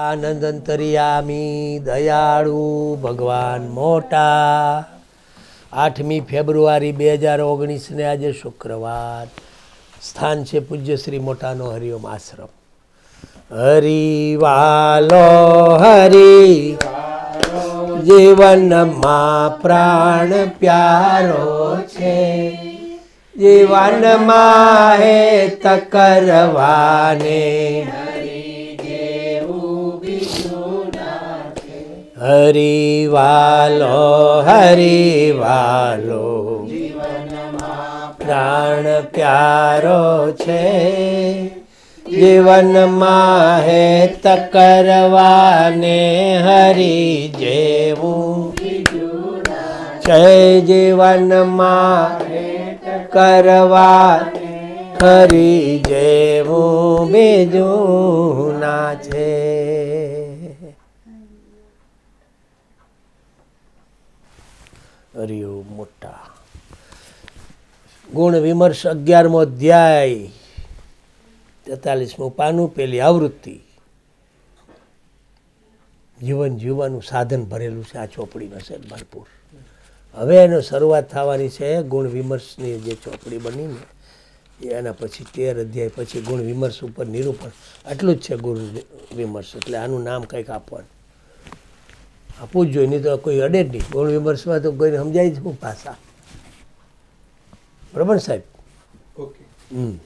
આનંદંતરિયામી દયાળુ ભગવાન મોટા આઠમી ફેબ્રુઆરી બે હજાર ઓગણીસને આજે શુક્રવાર સ્થાન છે પૂજ્ય શ્રી મોટાનો હરિઓમ આશ્રમ હરિવાલો હરી જીવનમાં પ્રાણ પ્યારો છે જીવનમાં હે તકરવાને હરી વાલો હરી વાલો પ્રાણ પ્યારો છે જીવનમાં હે તકરવાને હરી જેવું છે જીવનમાં કરવા હરી જેવું બીજું ના છે કર્યું મોટા ગુણ વિમર્શ અગિયારમો અધ્યાય તેતાલીસમું પાનું પેલી આવૃત્તિ જીવન જીવવાનું સાધન ભરેલું છે આ ચોપડીમાં છે ભરપૂર હવે એનો શરૂઆત થવાની છે ગુણ વિમર્શની જે ચોપડી બની બનીને એના પછી તેર અધ્યાય પછી ગુણ વિમર્શ ઉપર નિરૂપણ આટલું જ છે ગુણ વિમર્શ એટલે આનું નામ કંઈક આપવાનું આપવું જ જોઈએ નહીં તો કોઈ અડે જ નહીં ગુણ વિમર્શમાં તો કોઈને સમજાય છે હું પાછા બરાબર સાહેબ ઓકે હમ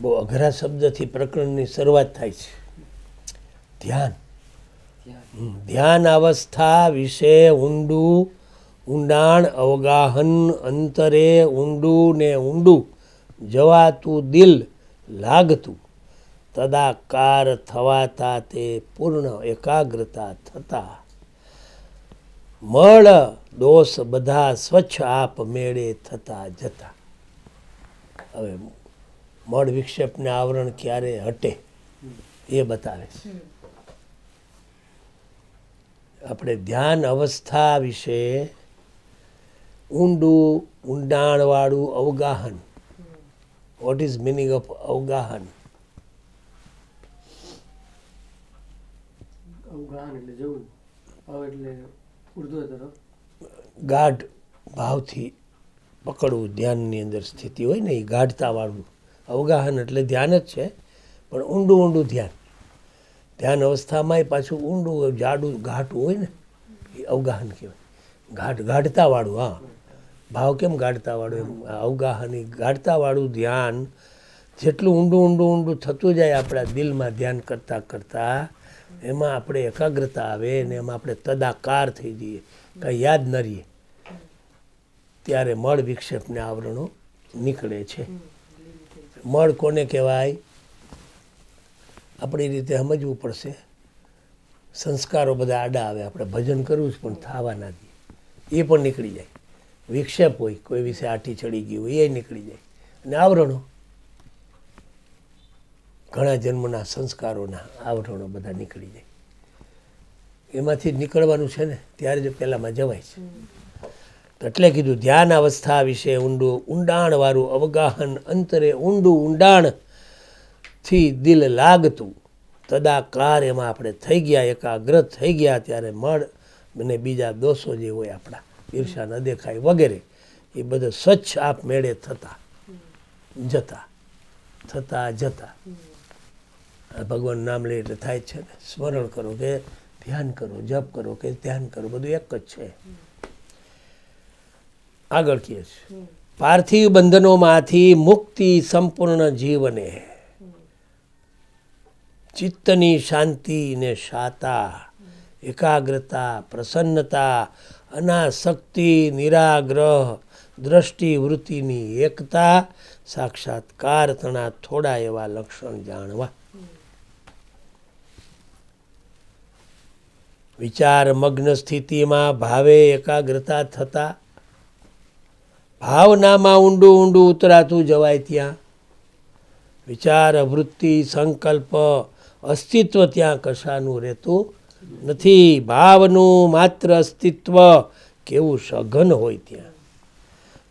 બહુ અઘરા શબ્દથી પ્રકરણની શરૂઆત થાય છે ધ્યાન ધ્યાન અવસ્થા વિશે ઊંડું ઊંડાણ અવગાહન અંતરે ઊંડું ને ઊંડું જવાતું દિલ લાગતું તદાકાર થવાતા તે પૂર્ણ એકાગ્રતા થતા મળ દોષ બધા સ્વચ્છ આપ મેળે થતા જતા હવે મળ વિક્ષેપને આવરણ ક્યારે હટે એ બતાવે છે આપણે ધ્યાન અવસ્થા વિશે ઊંડું ઊંડાણવાળું અવગાહન વોટ ઇઝ મિનિંગ ઓફ અવગાહન ગાઢ ભાવથી પકડવું ધ્યાનની અંદર સ્થિતિ હોય ને એ ગાઢતાવાળું અવગાહન એટલે ધ્યાન જ છે પણ ઊંડું ઊંડું ધ્યાન ધ્યાન અવસ્થામાં પાછું ઊંડું જાડું ઘાટું હોય ને એ અવગાહન કહેવાય ઘાટ ગાઢતાવાળું હા ભાવ કેમ ગાઢતાવાળું એમ અવગાહન એ ગાઢતાવાળું ધ્યાન જેટલું ઊંડું ઊંડું ઊંડું થતું જાય આપણા દિલમાં ધ્યાન કરતાં કરતાં એમાં આપણે એકાગ્રતા આવે અને એમાં આપણે તદાકાર થઈ જઈએ કંઈ યાદ ન રહીએ ત્યારે મળ વિક્ષેપને આવરણો નીકળે છે મળ કોને કહેવાય આપણે એ રીતે સમજવું પડશે સંસ્કારો બધા આડા આવે આપણે ભજન કરવું જ પણ થવા ના દઈએ એ પણ નીકળી જાય વિક્ષેપ હોય કોઈ વિશે આઠી ચડી ગયું હોય એ નીકળી જાય અને આવરણો ઘણા જન્મના સંસ્કારોના આવરણો બધા નીકળી જાય એમાંથી નીકળવાનું છે ને ત્યારે જ પહેલાંમાં જવાય છે એટલે કીધું ધ્યાન અવસ્થા વિશે ઊંડું ઊંડાણવાળું અવગાહન અંતરે ઊંડું ઊંડાણ થી દિલ લાગતું તદાકાર એમાં આપણે થઈ ગયા એકાગ્ર થઈ ગયા ત્યારે મળ અને બીજા દોષો જે હોય આપણા ઈર્ષા ન દેખાય વગેરે એ બધું સ્વચ્છ આપમેળે થતા જતા થતા જતા ભગવાન નામ લે એટલે થાય છે ને સ્મરણ કરો કે ધ્યાન કરો જપ કરો કે ધ્યાન કરો બધું એક જ છે આગળ કહે છે પાર્થિવ બંધનોમાંથી મુક્તિ સંપૂર્ણ જીવને ચિત્તની શાંતિ ને શાતા એકાગ્રતા પ્રસન્નતા અનાશક્તિ નિરાગ્રહ દ્રષ્ટિ વૃત્તિની એકતા સાક્ષાત્કાર તણા થોડા એવા લક્ષણ જાણવા વિચાર મગ્ન સ્થિતિમાં ભાવે એકાગ્રતા થતા ભાવનામાં ઊંડું ઊંડું ઉતરાતું જવાય ત્યાં વિચાર વૃત્તિ સંકલ્પ અસ્તિત્વ ત્યાં કશાનું રહેતું નથી ભાવનું માત્ર અસ્તિત્વ કેવું સઘન હોય ત્યાં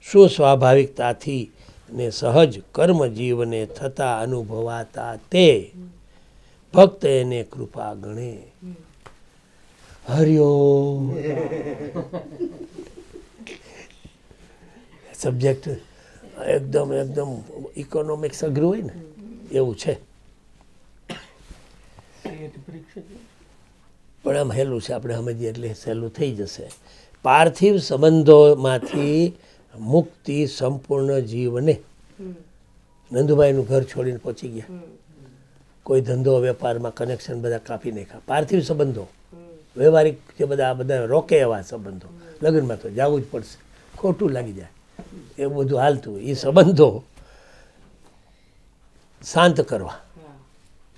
શું સ્વાભાવિકતાથી ને સહજ કર્મ જીવને થતા અનુભવાતા તે ભક્ત એને કૃપા ગણે હરિયો સબ્જેક્ટ એકદમ એકદમ ઇકોનોમિક્સ અઘરું હોય ને એવું છે પણ આમ હેલું છે આપણે સમજીએ એટલે સહેલું થઈ જશે પાર્થિવ સંબંધોમાંથી મુક્તિ સંપૂર્ણ જીવને નંદુભાઈનું ઘર છોડીને પહોંચી ગયા કોઈ ધંધો વેપારમાં કનેક્શન બધા કાપી નાખ્યા પાર્થિવ સંબંધો વ્યવહારિક જે બધા આ બધા રોકે એવા સંબંધો લગ્નમાં તો જવું જ પડશે ખોટું લાગી જાય એ બધું હાલતું એ સંબંધો શાંત કરવા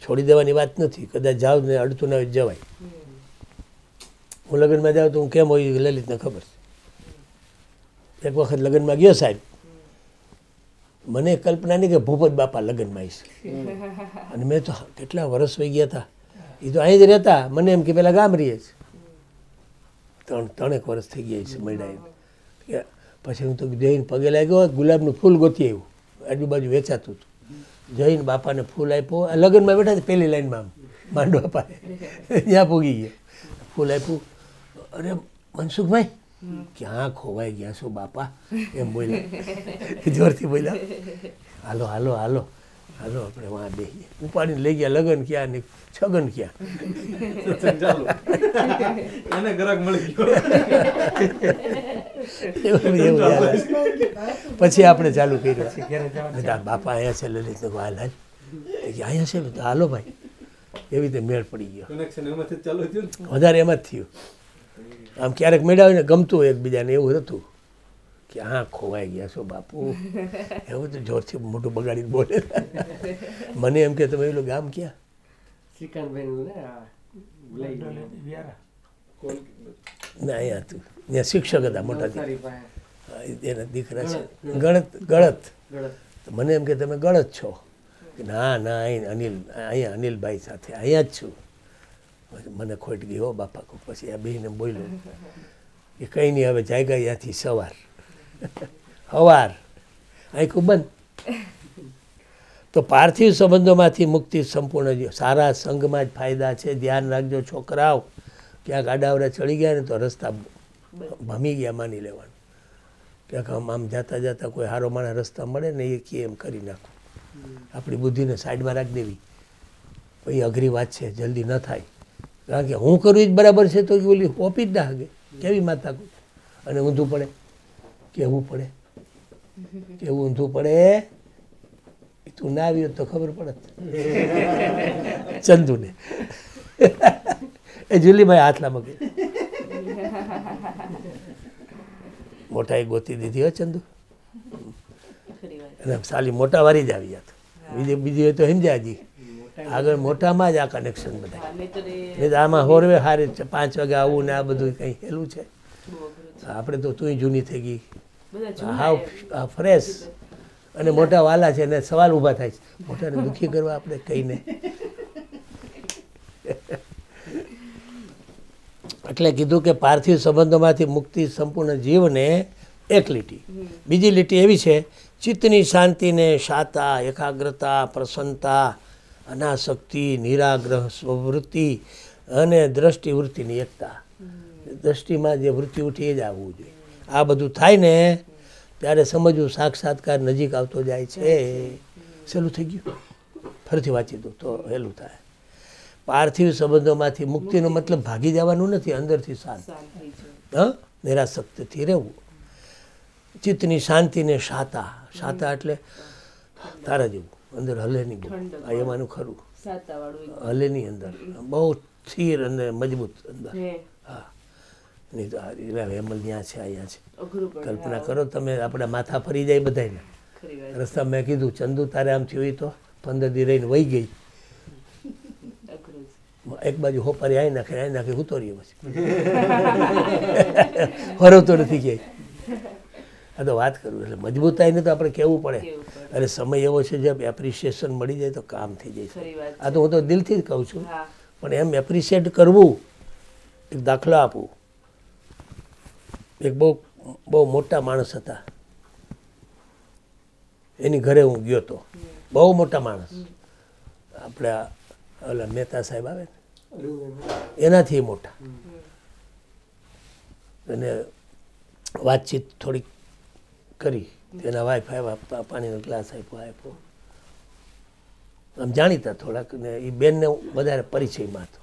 છોડી દેવાની વાત નથી કદાચ જાઓ ને અડતું ના જવાય હું લગ્નમાં જાઉં તો હું કેમ હોય લલિતને ખબર છે એક વખત લગ્નમાં ગયો સાહેબ મને કલ્પના નહીં કે ભૂપત બાપા લગ્નમાં આવીશ અને મેં તો કેટલા વર્ષ વહી ગયા હતા એ તો અહીં જ રહેતા મને એમ કે પેલા ગામ રહીએ છે ત્રણ ત્રણેક વર્ષ થઈ ગયા છે મળ્યા પછી હું તો જઈને પગે લાગ્યો ગુલાબનું ફૂલ ગોતી આવ્યું આજુબાજુ વેચાતું હતું જઈને બાપાને ફૂલ આપ્યો આ લગ્નમાં બેઠા પહેલી લાઈનમાં આમ માંડો બાપાએ ત્યાં પૂગી ગયો ફૂલ આપ્યું અરે મનસુખભાઈ ક્યાં ખોવાઈ ગયા છો બાપા એમ બોલ્યા જોરથી બોલ્યા હાલો હાલો હાલો હાલો આપણે વાં બે ઉપાડીને લઈ ગયા લગ્ન ક્યાં ને છગન ક્યાં એને ગ્રાહક મળી ગયો પછી આપણે ચાલુ કર્યું બધા બાપા અહીંયા છે લલિત હાલ હાલ અહીંયા છે તો હાલો ભાઈ એવી રીતે મેળ પડી ગયો વધારે એમ જ થયું આમ ક્યારેક મેળાવીને ગમતું એકબીજાને એવું હતું કે હા ખોવાઈ ગયા છો બાપુ એવું તો જોરથી મોટું બગાડીને બોલે મને એમ કે તમે એલું ગામ ક્યાં ના અહીંયા હતું ત્યાં શિક્ષક હતા મોટા એના દીકરા છે ગણત ગળત મને એમ કે તમે ગળત છો કે ના ના અહીં અનિલ અહીંયા અનિલભાઈ સાથે અહીંયા જ છું મને ખોટ ગઈ હો બાપા કહું પછી આ બેને બોલ્યો કે કંઈ નહીં હવે જાય ગયા ત્યાંથી સવાર હવાર આખું બંધ તો પાર્થિવ સંબંધોમાંથી મુક્તિ સંપૂર્ણ સારા સંઘમાં જ ફાયદા છે ધ્યાન રાખજો છોકરાઓ ક્યાંક આડાવડા ચડી ગયા ને તો રસ્તા ભમી ગયા માની લેવાનું કે આમ આમ જાતા જાતા કોઈ હારો માણા રસ્તા મળે ને એ કે એમ કરી નાખો આપણી બુદ્ધિને સાઈડમાં રાખી દેવી પછી અઘરી વાત છે જલ્દી ન થાય કારણ કે હું કરું એ જ બરાબર છે તો ઓલી ઓપી જ ના હગે કેવી માતા અને ઊંધું પડે કેવું પડે કેવું ઊંધું પડે તું ના આવ્યો તો ખબર પડે ચંદુને એ જુલીભાઈ હાથ લાંબા મોટા એ ગોતી દીધી હોય ચંદુ અને સાલી મોટા વારી જ આવી જાત બીજી બીજી તો સમજાજી આગળ મોટામાં જ આ કનેક્શન બધા નહીં આમાં હોરવે હારે પાંચ વાગે આવું ને આ બધું કંઈ હેલું છે આપણે તો તું જૂની થઈ ગઈ હાવ ફ્રેશ અને મોટા વાલા છે ને સવાલ ઊભા થાય છે મોટાને દુઃખી કરવા આપણે કહીને એટલે કીધું કે પાર્થિવ સંબંધોમાંથી મુક્તિ સંપૂર્ણ જીવને એક લીટી બીજી લીટી એવી છે ચિત્તની શાંતિને શાતા એકાગ્રતા પ્રસન્નતા અનાશક્તિ નિરાગ્રહ સ્વવૃત્તિ અને દ્રષ્ટિવૃત્તિની એકતા દ્રષ્ટિમાં જે વૃત્તિ ઉઠી એ જ આવવું જોઈએ આ બધું થાય ને ત્યારે સમજવું સાક્ષાત્કાર નજીક આવતો જાય છે સહેલું થઈ ગયું ફરીથી વાંચી દઉં તો હેલું થાય પાર્થિવ સંબંધોમાંથી મુક્તિનો મતલબ ભાગી જવાનું નથી અંદરથી શાંત હા નિરાસક્તથી રહેવું ચિત્તની શાંતિને શાતા શાતા એટલે તારા જેવું અંદર હલે નહીં આ એમાંનું ખરું હલે નહીં અંદર બહુ સ્થિર અને મજબૂત અંદર હા નહીં તો હેમલ ત્યાં છે અહીંયા છે કલ્પના કરો તમે આપણા માથા ફરી જાય બધાને રસ્તા મેં કીધું ચંદુ તારે આમ થયું તો પંદર દી રહીને વહી ગઈ એક બાજુ હોપારી આવી નાખે આવી નાખે ઉતો રહીએ પછી ફરવતો નથી ક્યાંય આ તો વાત કરું એટલે મજબૂતાઈને તો આપણે કહેવું પડે અરે સમય એવો છે જે એપ્રિશિએશન મળી જાય તો કામ થઈ જાય છે આ તો હું તો દિલથી જ કહું છું પણ એમ એપ્રિશિએટ કરવું એક દાખલો આપું એક બહુ બહુ મોટા માણસ હતા એની ઘરે હું ગયો હતો બહુ મોટા માણસ આપણા ઓલા મહેતા સાહેબ આવે ને એનાથી મોટા અને વાતચીત થોડીક કરી તેના વાઈફાઈ આપતા પાણીનો ગ્લાસ આપ્યો આપ્યો આમ જાણીતા થોડાક ને એ બેનને વધારે પરિચયમાં હતો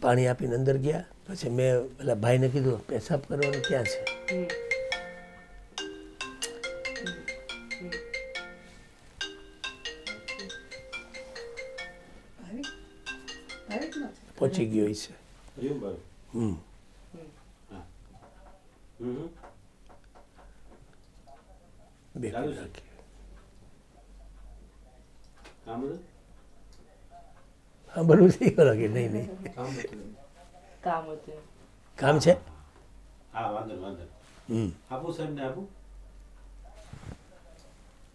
પાણી આપીને અંદર ગયા પછી મેં પેલા ભાઈને કીધું પેશાબ કરવાનું ક્યાં છે પહોંચી ગયો છે હમ બે સાંભળવું થઈ ગયું લાગે નહીં નહીં કામ હતું કામ છે હા વાંધો વાંધો હમ આપું સાહેબ ને આપું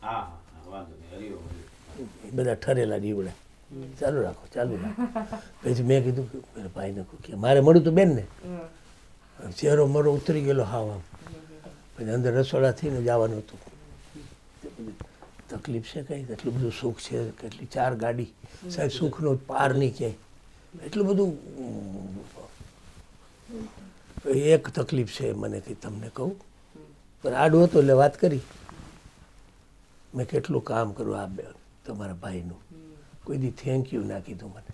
હા હા વાંધો નહીં હરિયો બધા ઠરેલા નીવડે ચાલુ રાખો ચાલુ રાખો પછી મેં કીધું કે મારા ભાઈને કે મારે મળ્યું હતું બેનને ચહેરો મારો ઉતરી ગયેલો હાવ આમ પછી અંદર રસોડા થઈને જવાનું હતું તકલીફ છે કંઈ એટલું બધું સુખ છે કેટલી ચાર ગાડી સાહેબ સુખનો પાર નહીં ક્યાંય એટલું બધું એક તકલીફ છે મને કંઈ તમને કહું પણ આડું હતું એટલે વાત કરી મેં કેટલું કામ કર્યું આ તમારા ભાઈનું કોઈ દી થેન્ક યુ ના કીધું મને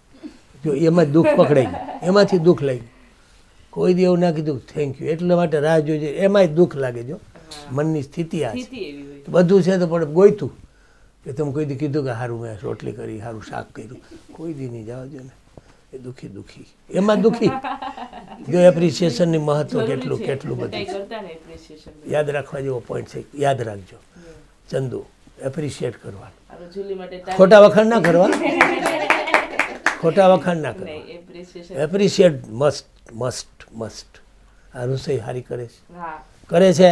જો એમાં જ દુઃખ પકડાઈ ગયું એમાંથી દુઃખ લઈ ગયું કોઈ દી એવું ના કીધું થેન્ક યુ એટલા માટે રાહ જોઈએ એમાં જ દુઃખ લાગે જો મનની સ્થિતિ આ છે બધું છે તો પણ ગોઈતું કે તમે કોઈ દી કીધું કે સારું મેં રોટલી કરી સારું શાક કર્યું કોઈ દી નહીં જવા દો ને એ દુઃખી દુઃખી એમાં દુઃખી જો એપ્રિસિએશનની મહત્વ કેટલું કેટલું બધું યાદ રાખવા જેવો પોઈન્ટ છે યાદ રાખજો ચંદુ એપ્રિશિએટ કરવાનું ખોટા વખાણ ના કરવા ખોટા વખાણ ના કરવા એપ્રિશિએટ મસ્ટ મસ્ટ મસ્ટ આ રસોઈ હારી કરે છે કરે છે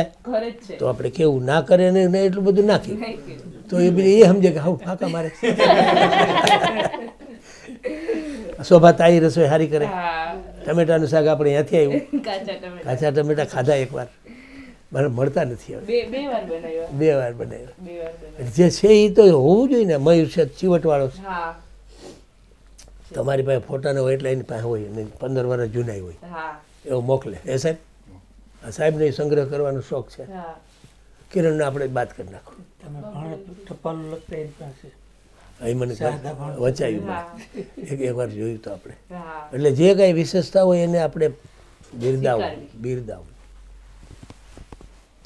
તો આપણે કેવું ના કરે ને એટલું બધું ના નાખી તો એ બી એ સમજે કે હા ફાંકા મારે શોભા તાઈ રસોઈ હારી કરે ટમેટાનું શાક આપણે ત્યાંથી આવ્યું કાચા ટમેટા ખાધા એકવાર મને મળતા નથી હવે બે વાર બનાવ્યો જે છે એ તો હોવું જોઈએ ને મયુર છે ચીવટવાળો છે તમારી પાસે ફોટા હોય એટલે એની પાસે હોય નહીં પંદર વર્ષ જૂના હોય એવો મોકલે એ સાહેબ સાહેબને સંગ્રહ કરવાનો શોખ છે કિરણને આપણે બાદ કરી નાખો અહીં મને વચાયું એક એક વાર જોયું તો આપણે એટલે જે કાંઈ વિશેષતા હોય એને આપણે બિરદાવું બિરદાવું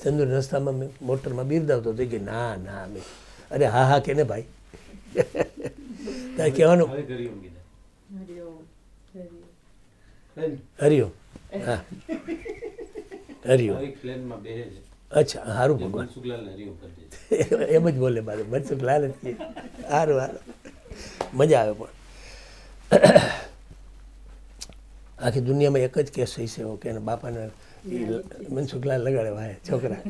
ચંદુર રસ્તામાં મેં મોટરમાં બિરદાવતો હતો કે ના ના મેં અરે હા હા કે ને ભાઈ તારે કહેવાનું હરિયો હા હરિયો અચ્છા સારું ભગવાન એમ જ બોલે મારે મનસુખલાલ જ કે સારું સારું મજા આવે પણ આખી દુનિયામાં એક જ કેસ થઈ છે કે એના બાપાને મનસુખલાલ લગાડે છોકરા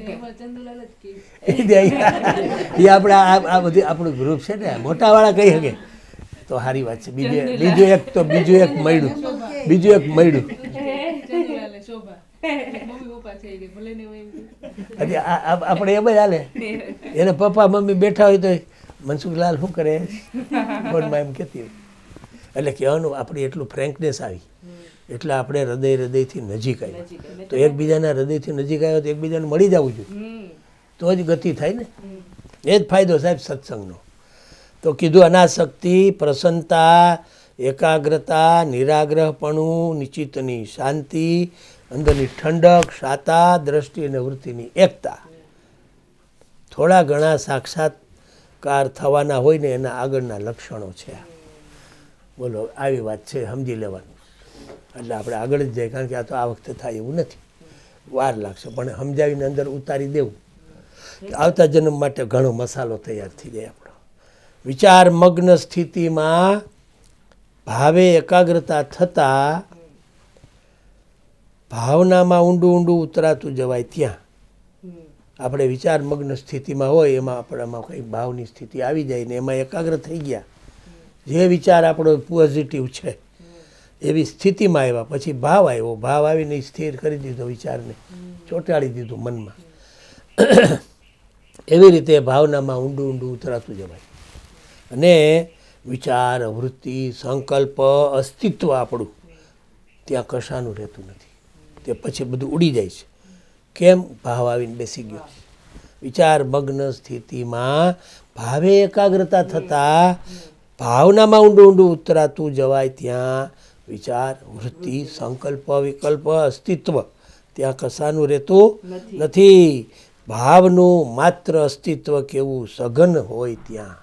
એ આપણે આ બધી આપણું ગ્રુપ છે ને મોટાવાળા કહી શકે તો સારી વાત છે બીજું બીજું એક તો બીજું એક મળ્યું બીજું એક મળ્યું આપણે એમ જ હાલે એને પપ્પા મમ્મી બેઠા હોય તો મનસુખલાલ શું કરે ફોનમાં એમ કહેતી એટલે કહેવાનું આપણે એટલું ફ્રેન્કનેસ આવી એટલે આપણે હૃદય હૃદયથી નજીક આવ્યા તો એકબીજાના હૃદયથી નજીક આવ્યો તો એકબીજાને મળી જવું જોઈએ તો જ ગતિ થાય ને એ જ ફાયદો સાહેબ સત્સંગનો તો કીધું અનાશક્તિ પ્રસન્નતા એકાગ્રતા નિરાગ્રહપણું નિશ્ચિતની શાંતિ અંદરની ઠંડક શાતા દ્રષ્ટિ અને વૃત્તિની એકતા થોડા ઘણા સાક્ષાત્કાર થવાના હોય ને એના આગળના લક્ષણો છે બોલો આવી વાત છે સમજી લેવાની એટલે આપણે આગળ જ જાય કારણ કે આ તો આ વખતે થાય એવું નથી વાર લાગશે પણ સમજાવીને અંદર ઉતારી દેવું આવતા જન્મ માટે ઘણો મસાલો તૈયાર થઈ જાય આપણો વિચાર મગ્ન સ્થિતિમાં ભાવે એકાગ્રતા થતાં ભાવનામાં ઊંડું ઊંડું ઉતરાતું જવાય ત્યાં આપણે વિચાર મગ્ન સ્થિતિમાં હોય એમાં આપણામાં કંઈક ભાવની સ્થિતિ આવી જાય ને એમાં એકાગ્ર થઈ ગયા જે વિચાર આપણો પોઝિટિવ છે એવી સ્થિતિમાં આવ્યા પછી ભાવ આવ્યો ભાવ આવીને સ્થિર કરી દીધો વિચારને ચોંટાડી દીધું મનમાં એવી રીતે ભાવનામાં ઊંડું ઊંડું ઉતરાતું જવાય અને વિચાર વૃત્તિ સંકલ્પ અસ્તિત્વ આપણું ત્યાં કશાનું રહેતું નથી તે પછી બધું ઉડી જાય છે કેમ ભાવ આવીને બેસી ગયો વિચાર મગ્ન સ્થિતિમાં ભાવે એકાગ્રતા થતાં ભાવનામાં ઊંડું ઊંડું ઉતરાતું જવાય ત્યાં વિચાર વૃત્તિ સંકલ્પ વિકલ્પ અસ્તિત્વ ત્યાં કશાનું રહેતું નથી ભાવનું માત્ર અસ્તિત્વ કેવું સઘન હોય ત્યાં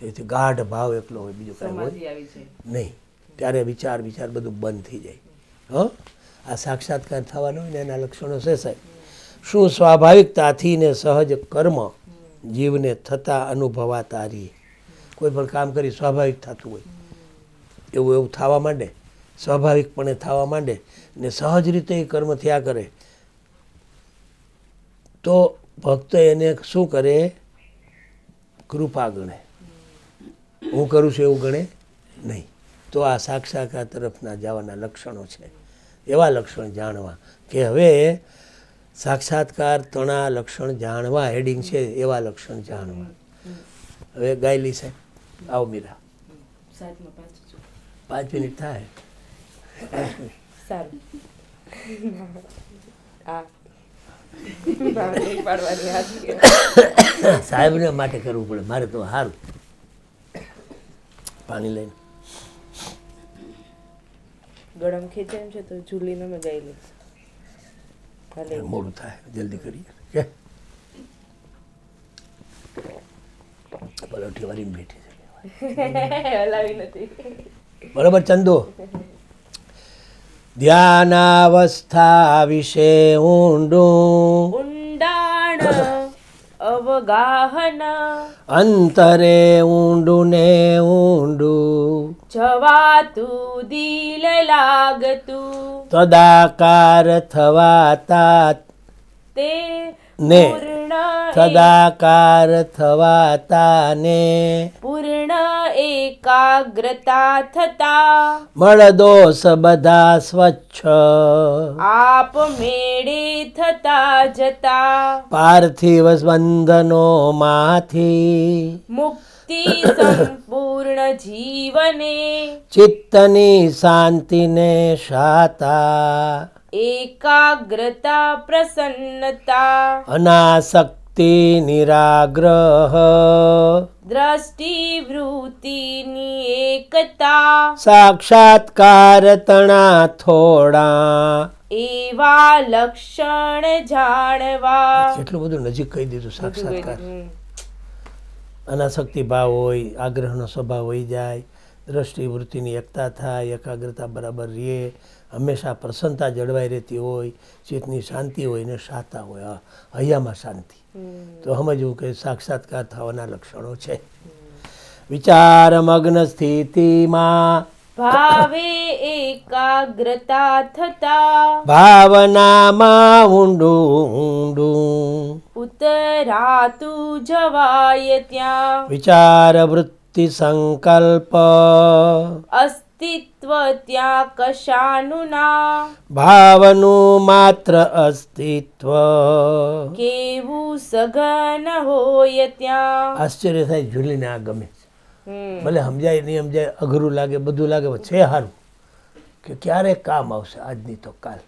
તેથી ગાઢ ભાવ એકલો હોય બીજું કાંઈ હોય નહીં ત્યારે વિચાર વિચાર બધું બંધ થઈ જાય હં આ સાક્ષાત્કાર થવાનો હોય ને એના લક્ષણો છે સાહેબ શું સ્વાભાવિકતાથી ને સહજ કર્મ જીવને થતા અનુભવાતા રહીએ કોઈ પણ કામ કરી સ્વાભાવિક થતું હોય એવું એવું થવા માંડે સ્વાભાવિકપણે થવા માંડે ને સહજ રીતે એ કર્મ થયા કરે તો ભક્ત એને શું કરે કૃપા ગણે હું કરું છું એવું ગણે નહીં તો આ સાક્ષાકાર તરફના જવાના લક્ષણો છે એવા લક્ષણ જાણવા કે હવે સાક્ષાત્કાર તણા લક્ષણ જાણવા હેડિંગ છે એવા લક્ષણ જાણવા હવે ગાયલી સાહેબ આવો મીરા પાંચ મિનિટ થાય સારું સાહેબને માટે કરવું પડે મારે તો હારું પાણી લઈને ગરમ ખેંચે એમ છે તો ઝૂલીને મેં ગઈ લઈશ મોડું થાય જલ્દી કરીએ કે પલોઠી વાળી બેઠી છે હલાવી નથી બરાબર ચંદો ધ્યાનાવસ્થા વિશે ઊંડું ઊંડાણ અવગાહન અંતરે ઊંડું ને ઊંડું જવાતું દિલ લાગતું તદાકાર થવાતા તે ને સદાકાર થવાતાને પૂર્ણ એકાગ્રતા થતા મળદોષ બધા સ્વચ્છ આપ મેળે થતા જતા પાર્થિવ બંધનો માંથી મુક્તિ સંપૂર્ણ જીવને ચિત્તની શાંતિને શાતા એકાગ્રતા પ્રસન્નતા અનાસક્તિ નિરાગ્રહ દ્રષ્ટિ વૃત્તિની એકતા સાક્ષાત્કાર તણા થોડા એવા લક્ષણ જાણવા એટલું બધું નજીક કહી દીધું સાક્ષાત્કાર અનાશક્તિ ભાવ હોય આગ્રહનો સ્વભાવ હોય જાય દ્રષ્ટિ વૃત્તિની એકતા થાય એકાગ્રતા બરાબર રહે હંમેશા પ્રસન્નતા જળવાઈ રહેતી હોય ચિત્તની શાંતિ હોય ને શાતા હોય હૈયામાં શાંતિ તો સમજવું કે સાક્ષાત્કાર થવાના લક્ષણો છે વિચારમગ્ન સ્થિતિમાં ભાવે એકાગ્રતા થતા ભાવનામાં ઊંડું ઊંડું ઉતરાતું જવાય ત્યાં વિચાર વૃત્તિ સંકલ્પ અસ્ત અસ્તિત્વ ત્યાં કશાનું ભાવનું માત્ર અસ્તિત્વ કેવું સઘન હોય ત્યાં આશ્ચર્ય થાય ઝૂલીને આ ગમે ભલે સમજાય નહીં સમજાય અઘરું લાગે બધું લાગે છે સારું કે ક્યારે કામ આવશે આજની તો કાલ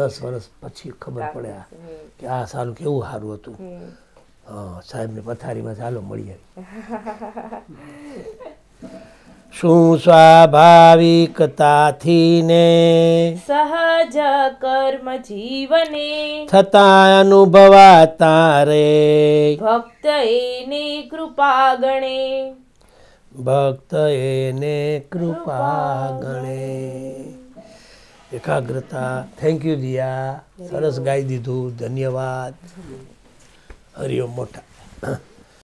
દસ વર્ષ પછી ખબર પડે આ કે આ સારું કેવું સારું હતું હા સાહેબને પથારીમાં ચાલો મળી આવી શું સ્વાભાવિકતાથી ને સહજ કર્મ જીવને થતા અનુભવાતા રે ભક્ત એને કૃપા ગણે ભક્ત એને કૃપા ગણે એકાગ્રતા થેન્ક યુ દિયા સરસ ગાઈ દીધું ધન્યવાદ હરિઓમ મોટા